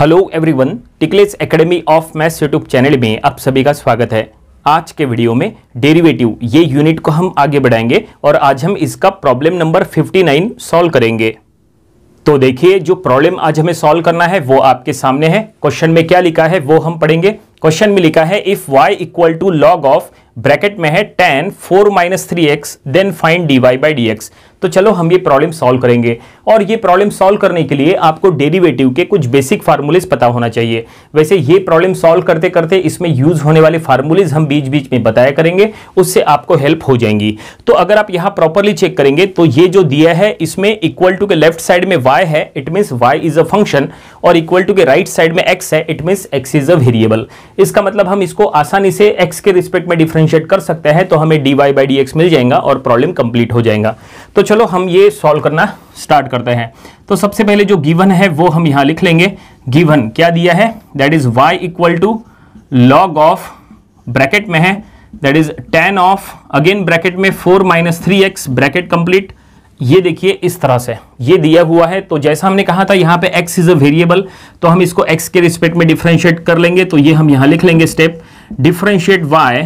hello everyone टिकलेस academy of maths YouTube channel में आप सभी का स्वागत है आज के वीडियो में डेरिवेटिव ये यूनिट को हम आगे बढ़ाएंगे और आज हम इसका प्रॉब्लम नंबर 59 सॉल्व करेंगे तो देखिए जो प्रॉब्लम आज हमें सॉल्व करना है वो आपके सामने है क्वेश्चन में क्या लिखा है वो हम पढ़ेंगे क्वेश्चन में लिखा है if Y equal to log of bracket में है tan four minus three X then find D Y by D X तो चलो हम ये प्रॉब्लम सॉल्व करेंगे और ये प्रॉब्लम सॉल्व करने के लिए आपको डेरिवेटिव के कुछ बेसिक फार्मूलेज पता होना चाहिए वैसे ये प्रॉब्लम सॉल्व करते करते इसमें यूज होने वाले फार्मूलेज हम बीच बीच में बताया करेंगे उससे आपको हेल्प हो जाएंगी तो अगर आप यहाँ प्रॉपरली चेक करेंगे तो ये जो दिया है इसमें इक्वल टू के लेफ्ट साइड में वाई है it means Y is a function और इक्वल टू के राइट साइड में एक्स है it means X is a variable इसका मतलब हम इसको आसानी से एक्स के रिस्पेक्ट में डिफरेंस डिफ्रेंशिएट कर सकते हैं तो हमें D Y by D X मिल जाएगा और प्रॉब्लम कंप्लीट हो जाएगा तो चलो हम ये सॉल्व करना स्टार्ट करते हैं तो सबसे पहले जो गिवन है वो हम यहाँ लिख लेंगे गिवन क्या दिया है that is Y equal to log of bracket में है that is tan of again bracket में four minus three X bracket complete ये देखिए इस तरह से ये दिया हुआ है तो जैसा हमने कहा था यहाँ पे x इज अ वेरिएबल तो हम इसको x के रिस्पेक्ट में डिफ्रेंशिएट कर लेंगे तो ये हम यहाँ लिख लेंगे step differentiate y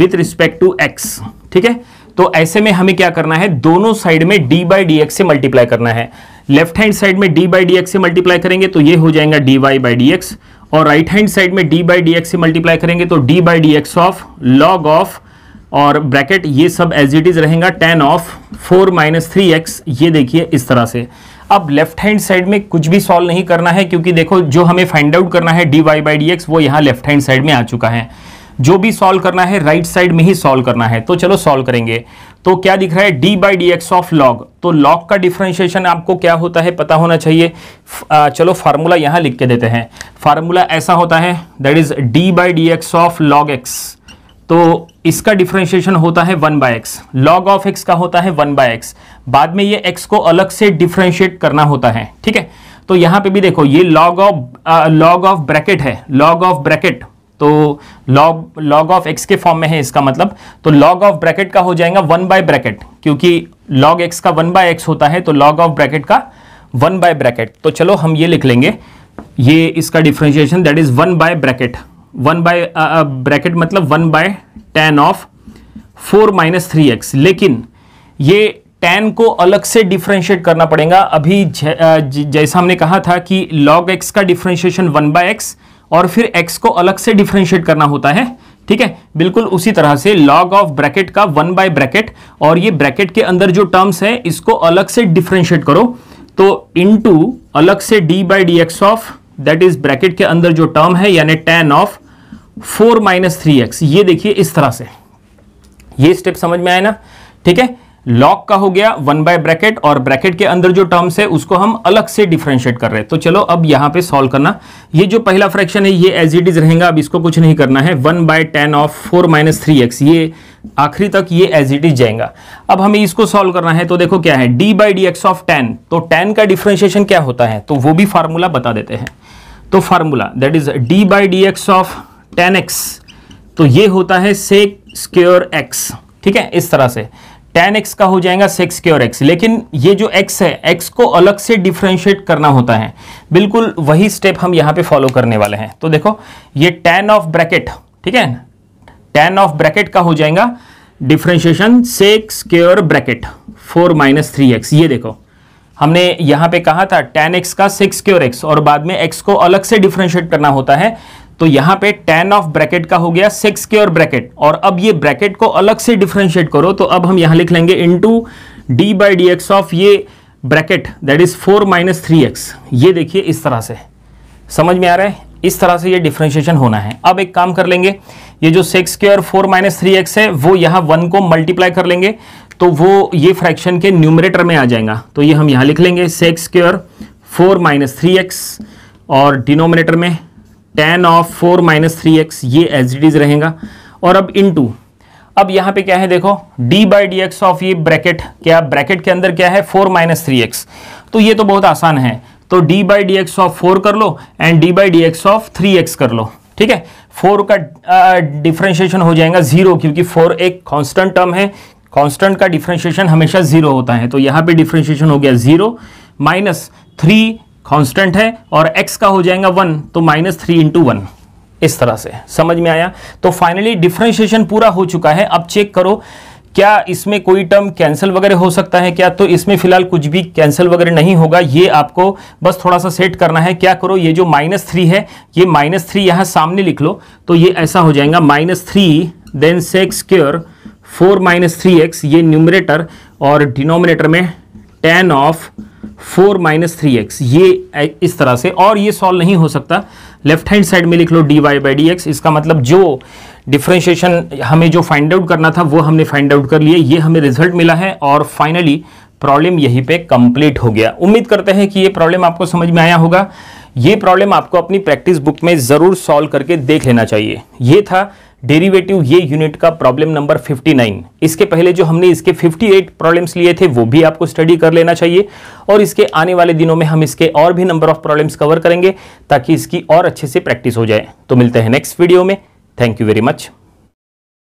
with respect to X ठीक है तो ऐसे में हमें क्या करना है दोनों साइड में डी बाई डी एक्स से मल्टीप्लाई करना है लेफ्ट हैंड साइड में डी बाई डी एक्स से मल्टीप्लाई करेंगे तो ये हो जाएगा D Y by D X और राइट हैंड साइड में डी बाई डी एक्स से मल्टीप्लाई करेंगे तो D by D X of log of और ब्रैकेट ये सब एज इट इज रहेगा tan of four minus three X ये देखिए इस तरह से अब लेफ्ट हैंड साइड में कुछ भी सॉल्व नहीं करना है क्योंकि देखो जो हमें फाइंड आउट करना है D Y by D X वो यहाँ लेफ्ट हैंड साइड में आ चुका है जो भी सॉल्व करना है राइट right साइड में ही सॉल्व करना है तो चलो सॉल्व करेंगे तो क्या दिख रहा है D by D X of log तो लॉग का डिफ्रेंशिएशन आपको क्या होता है पता होना चाहिए आ, चलो फार्मूला यहाँ लिख के देते हैं फार्मूला ऐसा होता है that is D by D X of log X तो इसका डिफ्रेंशिएशन होता है one by X log of X का होता है वन बाय एक्स बाद में ये एक्स को अलग से डिफ्रेंशिएट करना होता है ठीक है तो यहाँ पे भी देखो ये log of log of bracket है लॉग ऑफ ब्रैकेट तो लॉग लॉग ऑफ एक्स के फॉर्म में है इसका मतलब तो लॉग ऑफ ब्रैकेट का हो जाएगा वन बाय ब्रैकेट क्योंकि लॉग एक्स का वन बाय एक्स होता है तो लॉग ऑफ ब्रैकेट का वन बाय ब्रैकेट तो चलो हम ये लिख लेंगे ये इसका differentiation that is one by bracket one by bracket मतलब one by tan of four minus three X लेकिन ये टेन को अलग से डिफ्रेंशिएट करना पड़ेगा अभी जैसा हमने कहा था कि लॉग एक्स का डिफ्रेंशिएशन वन बाय एक्स और फिर एक्स को अलग से डिफ्रेंशिएट करना होता है ठीक है बिल्कुल उसी तरह से लॉग ऑफ ब्रैकेट का वन बाय ब्रैकेट और ये ब्रैकेट के अंदर जो टर्म्स है इसको अलग से डिफ्रेंशिएट करो तो टू अलग से D by D X of that is bracket के अंदर जो टर्म है यानी tan of four minus three X ये देखिए इस तरह से ये स्टेप समझ में आया ना ठीक है लॉक का हो गया वन बाय ब्रैकेट और ब्रैकेट के अंदर जो टर्म्स है उसको हम अलग से डिफ्रेंशिएट कर रहे हैं तो चलो अब यहां पे सॉल्व करना ये जो पहला फ्रैक्शन है ये एज इट इज रहेगा अब इसको कुछ नहीं करना है one by tan of four minus three X ये आखिरी तक ये एज इट इज जाएगा अब हमें इसको सॉल्व करना है तो देखो क्या है D by D X of tan तो टेन का डिफ्रेंशिएशन क्या होता है तो वो भी फार्मूला बता देते हैं तो formula that is D by D X of tan X तो ये होता है सेक स्क्योर एक्स ठीक है इस तरह से टेन एक्स का हो जाएगा सेक्स क्योर एक्स लेकिन ये जो एक्स है एक्स को अलग से डिफ्रेंशिएट करना होता है बिल्कुल वही स्टेप हम यहां पे फॉलो करने वाले हैं तो देखो ये टेन ऑफ ब्रैकेट ठीक है टेन ऑफ ब्रैकेट का हो जाएगा differentiation sec square bracket four minus three X ये देखो हमने यहां पे कहा था टेन एक्स का सिक्स क्योर एक्स और बाद में एक्स को अलग से डिफ्रेंशिएट करना होता है तो यहां पे टेन ऑफ ब्रैकेट का हो गया सिक्स के और ब्रैकेट और अब ये ब्रैकेट को अलग से डिफ्रेंशिएट करो तो अब हम यहां लिख लेंगे into D by D X of ये bracket that is four minus three X ये देखिए इस तरह से समझ में आ रहा है इस तरह से ये डिफ्रेंशिएशन होना है अब एक काम कर लेंगे ये जो सिक्स के और फोर माइनस थ्री एक्स है वो यहां वन को मल्टीप्लाई कर लेंगे तो वो ये फ्रैक्शन के न्यूमरेटर में आ जाएगा तो ये हम यहां लिख लेंगे सिक्स के और फोर माइनस थ्री एक्स और डिनोमिनेटर में tan of four minus three X ये एज इट इज रहेगा और अब इन टू अब यहाँ पे क्या है देखो d by D X of ये ब्रैकेट क्या ब्रैकेट के अंदर क्या है फोर माइनस थ्री एक्स तो ये तो बहुत आसान है तो d by D X of four कर लो and d by D X of three X कर लो ठीक है फोर का डिफ्रेंशिएशन हो जाएगा जीरो क्योंकि फोर एक कॉन्स्टेंट टर्म है कॉन्स्टेंट का डिफ्रेंशिएशन हमेशा जीरो होता है तो यहाँ पर डिफ्रेंशिएशन हो गया जीरो माइनस थ्री कांस्टेंट है और एक्स का हो जाएगा वन तो माइनस थ्री इंटू वन इस तरह से समझ में आया तो फाइनली डिफ्रेंशिएशन पूरा हो चुका है अब चेक करो क्या इसमें कोई टर्म कैंसिल वगैरह हो सकता है क्या तो इसमें फिलहाल कुछ भी कैंसिल वगैरह नहीं होगा ये आपको बस थोड़ा सा सेट करना है क्या करो ये जो माइनस थ्री है ये माइनस थ्री यहाँ सामने लिख लो तो ये ऐसा हो जाएगा minus three then sec square four minus three X ये न्यूमरेटर और डिनोमिनेटर में tan of four minus three X ये इस तरह से और ये सॉल्व नहीं हो सकता लेफ्ट हैंड साइड में लिख लो D Y by D X इसका मतलब जो डिफ्रेंशिएशन हमें जो फाइंड आउट करना था वो हमने फाइंड आउट कर लिया ये हमें रिजल्ट मिला है और फाइनली प्रॉब्लम यहीं पे कंप्लीट हो गया उम्मीद करते हैं कि ये प्रॉब्लम आपको समझ में आया होगा ये प्रॉब्लम आपको अपनी प्रैक्टिस बुक में ज़रूर सॉल्व करके देख लेना चाहिए ये था डेरिवेटिव ये यूनिट का प्रॉब्लम नंबर 59 इसके पहले जो हमने इसके 58 प्रॉब्लम्स लिए थे वो भी आपको स्टडी कर लेना चाहिए और इसके आने वाले दिनों में हम इसके और भी नंबर ऑफ प्रॉब्लम्स कवर करेंगे ताकि इसकी और अच्छे से प्रैक्टिस हो जाए तो मिलते हैं नेक्स्ट वीडियो में थैंक यू वेरी मच